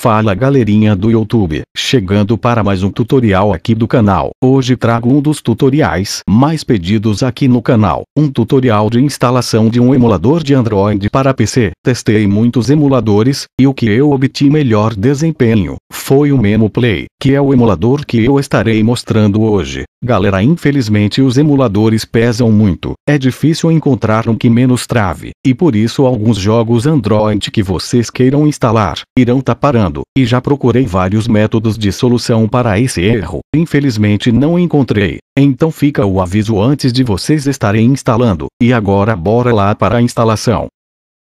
Fala galerinha do YouTube, chegando para mais um tutorial aqui do canal. Hoje trago um dos tutoriais mais pedidos aqui no canal, um tutorial de instalação de um emulador de Android para PC. Testei muitos emuladores, e o que eu obti melhor desempenho, foi o Memo Play, que é o emulador que eu estarei mostrando hoje. Galera infelizmente os emuladores pesam muito, é difícil encontrar um que menos trave, e por isso alguns jogos Android que vocês queiram instalar, irão taparando tá errando, e já procurei vários métodos de solução para esse erro, infelizmente não encontrei. Então fica o aviso antes de vocês estarem instalando, e agora bora lá para a instalação.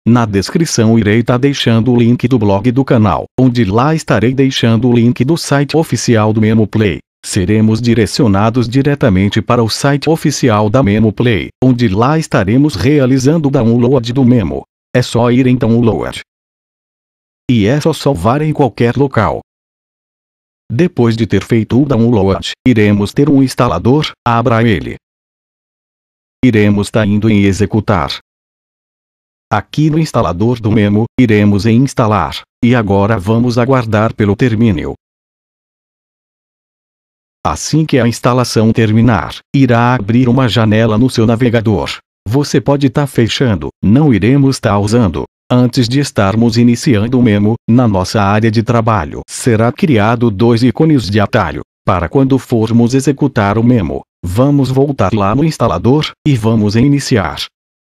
Na descrição irei estar tá deixando o link do blog do canal, onde lá estarei deixando o link do site oficial do Memoplay. Seremos direcionados diretamente para o site oficial da Memoplay, onde lá estaremos realizando o download do Memo. É só ir então o download, e é só salvar em qualquer local. Depois de ter feito o download, iremos ter um instalador, abra ele. Iremos tá indo em executar. Aqui no instalador do Memo, iremos em instalar, e agora vamos aguardar pelo terminal. Assim que a instalação terminar, irá abrir uma janela no seu navegador. Você pode estar tá fechando, não iremos estar tá usando. Antes de estarmos iniciando o memo, na nossa área de trabalho será criado dois ícones de atalho. Para quando formos executar o memo, vamos voltar lá no instalador e vamos iniciar.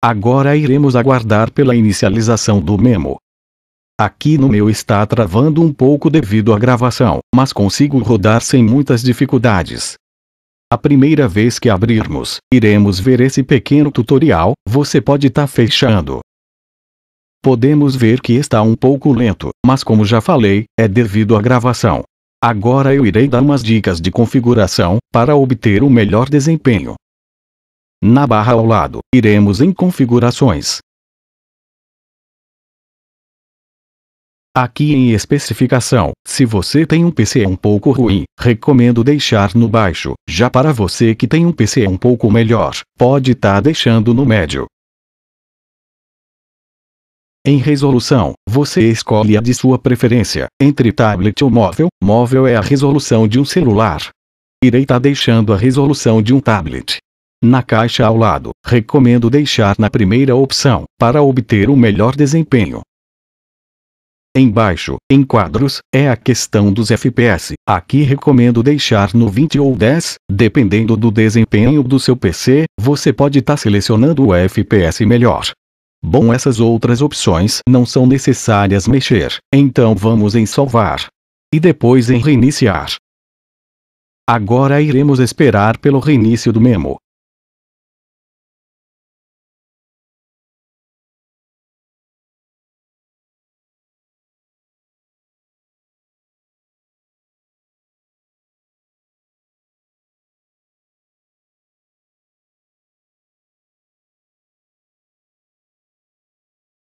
Agora iremos aguardar pela inicialização do memo. Aqui no meu está travando um pouco devido à gravação, mas consigo rodar sem muitas dificuldades. A primeira vez que abrirmos, iremos ver esse pequeno tutorial, você pode estar tá fechando Podemos ver que está um pouco lento, mas como já falei, é devido à gravação. Agora eu irei dar umas dicas de configuração, para obter o melhor desempenho. Na barra ao lado, iremos em configurações. Aqui em especificação, se você tem um PC um pouco ruim, recomendo deixar no baixo, já para você que tem um PC um pouco melhor, pode estar tá deixando no médio. Em resolução, você escolhe a de sua preferência, entre tablet ou móvel. Móvel é a resolução de um celular. Irei estar tá deixando a resolução de um tablet. Na caixa ao lado, recomendo deixar na primeira opção, para obter o melhor desempenho. Embaixo, em quadros, é a questão dos FPS. Aqui recomendo deixar no 20 ou 10, dependendo do desempenho do seu PC, você pode estar tá selecionando o FPS melhor. Bom essas outras opções não são necessárias mexer, então vamos em salvar. E depois em reiniciar. Agora iremos esperar pelo reinício do memo.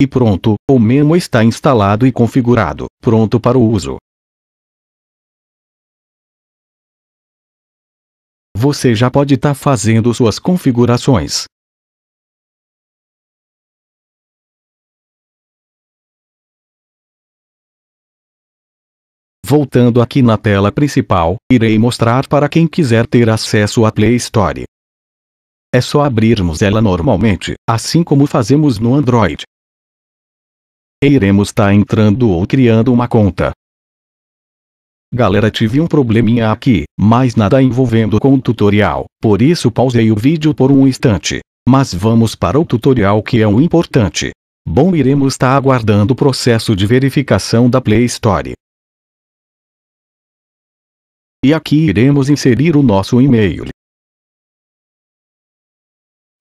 E pronto, o memo está instalado e configurado, pronto para o uso. Você já pode estar tá fazendo suas configurações. Voltando aqui na tela principal, irei mostrar para quem quiser ter acesso à Play Store. É só abrirmos ela normalmente, assim como fazemos no Android iremos tá entrando ou criando uma conta. Galera tive um probleminha aqui, mas nada envolvendo com o tutorial, por isso pausei o vídeo por um instante. Mas vamos para o tutorial que é o importante. Bom iremos estar tá aguardando o processo de verificação da Play Store. E aqui iremos inserir o nosso e-mail.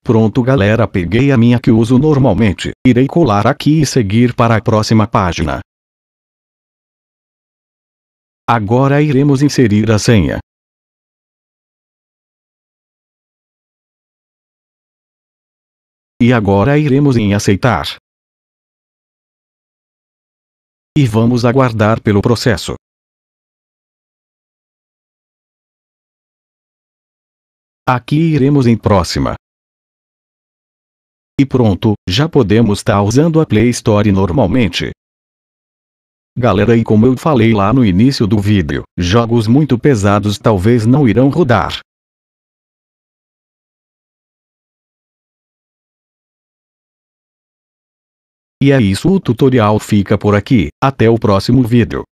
Pronto galera peguei a minha que uso normalmente, irei colar aqui e seguir para a próxima página. Agora iremos inserir a senha. E agora iremos em aceitar. E vamos aguardar pelo processo. Aqui iremos em próxima. E pronto, já podemos estar tá usando a Play Store normalmente. Galera e como eu falei lá no início do vídeo, jogos muito pesados talvez não irão rodar. E é isso o tutorial fica por aqui, até o próximo vídeo.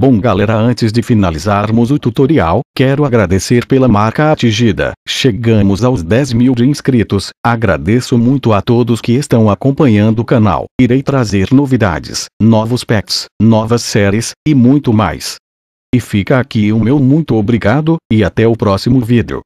Bom galera antes de finalizarmos o tutorial, quero agradecer pela marca atingida, chegamos aos 10 mil de inscritos, agradeço muito a todos que estão acompanhando o canal, irei trazer novidades, novos packs, novas séries, e muito mais. E fica aqui o meu muito obrigado, e até o próximo vídeo.